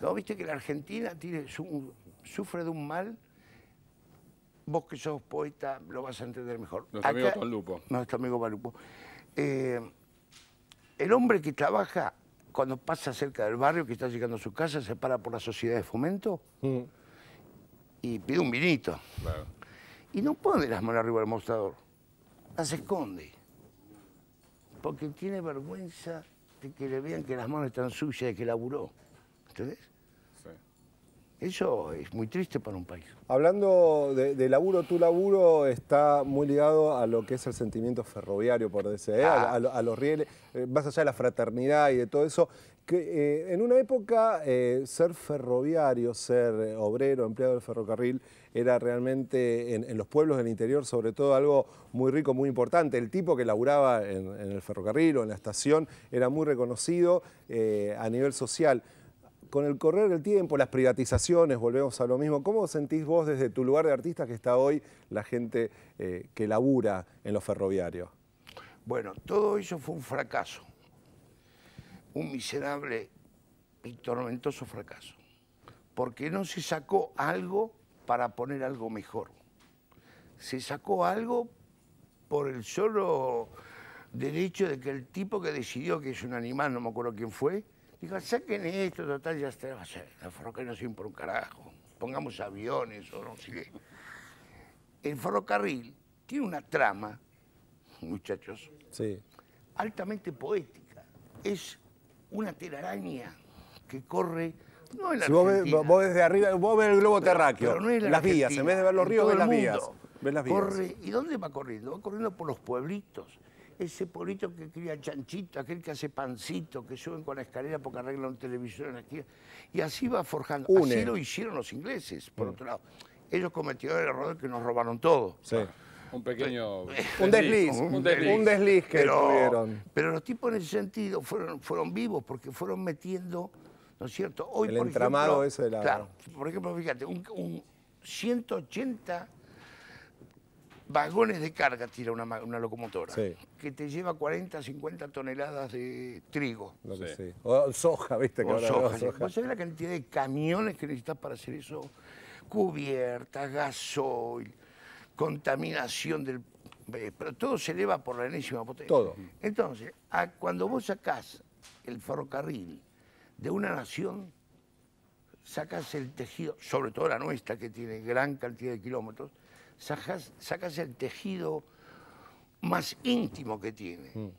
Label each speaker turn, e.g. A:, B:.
A: No, viste que la Argentina tiene, sufre de un mal. Vos que sos poeta lo vas a entender mejor. Nuestro amigo Palupo. Nuestro amigo Palupo. Eh, el hombre que trabaja cuando pasa cerca del barrio, que está llegando a su casa, se para por la sociedad de fomento mm. y pide un vinito. Y no pone las manos arriba del mostrador, las esconde. Porque tiene vergüenza de que le vean que las manos están sucias de que laburó. Eso es muy triste para un país. Hablando
B: de, laburo, tu laburo está muy ligado a lo que es el sentimiento ferroviario, por decir, ¿eh? ah. a, los rieles, eh, más allá de la fraternidad y de todo eso. Que, eh, en una época ser ferroviario, ser obrero, empleado del ferrocarril, era realmente en, los pueblos del interior sobre todo algo muy rico, muy importante. El tipo que laburaba en, el ferrocarril o en la estación era muy reconocido a nivel social con el correr del tiempo, las privatizaciones, volvemos a lo mismo, ¿cómo sentís vos desde tu lugar de artista que está hoy la gente eh, que labura en los ferroviarios?
A: Bueno, todo eso fue un fracaso, un miserable y tormentoso fracaso, porque no se sacó algo para poner algo mejor. Se sacó algo por el solo derecho de que el tipo que decidió, que es un animal, no me acuerdo quién fue, Dijo, saquen esto, total, ya está. El ferrocarril no sirve un carajo. Pongamos aviones o no sé qué. El ferrocarril tiene una trama, muchachos, altamente poética. Es una telaraña que corre no la vos, ves, desde arriba, vos ves el globo terráqueo, las vías, en vez de ver los ríos, ves las, vías, Corre, ¿Y dónde va corriendo? Va corriendo por los pueblitos ese polito que cría chanchito, aquel que hace pancito, que suben con la escalera porque arreglan un televisor en la esquina. Y así va forjando. Así lo hicieron los ingleses, por mm. otro lado. Ellos cometieron el error de que nos robaron todo. Sí. Un pequeño... Eh, un desliz. Un desliz, que pero, tuvieron. Pero los tipos en ese sentido fueron, fueron vivos porque fueron metiendo, ¿no es cierto? Hoy, el por entramado ese de la... Claro, por ejemplo, fíjate, un 180 vagones de carga tira una, locomotora, que te lleva 40, 50 toneladas de trigo.
B: sí. O soja, viste. o soja. ¿Vos
A: sabés la cantidad de camiones que necesitas para hacer eso? cubierta, gasoil, contaminación del... Eh, pero todo se eleva por la enésima potencia. Todo. Entonces, a, cuando vos sacás el ferrocarril de una nación sacas el tejido, sobre todo la nuestra, que tiene gran cantidad de kilómetros, sacas, el tejido más íntimo que tiene. Mm.